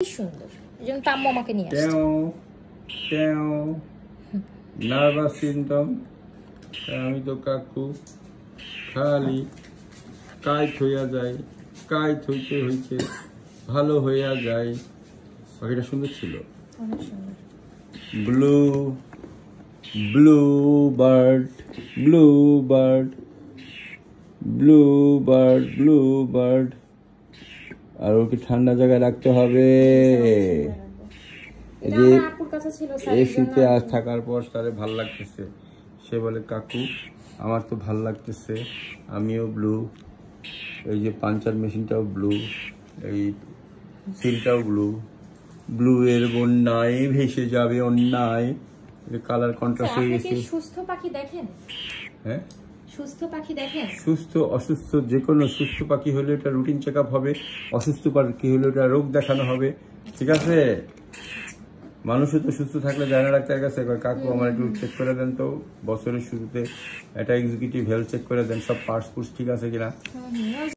কি সুন্দর nervous syndrome আমি তো কাকু খালি কাইট হইয়া যায় কাইট হইতে হইতে ভালো হইয়া যায় পাখিটা সুন্দর ছিল blue blue bird blue bird blue bird blue bird আর ওকে ঠান্ডা জায়গায় রাখতে হবে যে এসিতে আজ থাকার পর তারে ভাল লাগতেছে সে বলে কাকু আমার তো ভাল লাগতেছে আমিও ব্লু এই যে পাঞ্চার মেশিনটাও ব্লু এই সিলটাও ব্লু ব্লু এর বন্যায় ভেসে যাবে অন্যায় কালার কন্ট্রাস্ট হয়ে গেছে সুস্থ পাখি দেখেন হ্যাঁ সুস্থ পাখি দেখেন সুস্থ অসুস্থ যে কোনো সুস্থ পাখি হলে এটা রুটিন চেক হবে অসুস্থ পাখি হলে এটা রোগ দেখানো হবে ঠিক আছে মানুষও তো সুস্থ থাকলে যায় না ডাক্তারের কাছে কাকু আমার একটু চেক করে দেন তো বছরের শুরুতে এটা এক্সিকিউটিভ হেলথ চেক করে দেন সব পার্টস পুর্স ঠিক আছে কিনা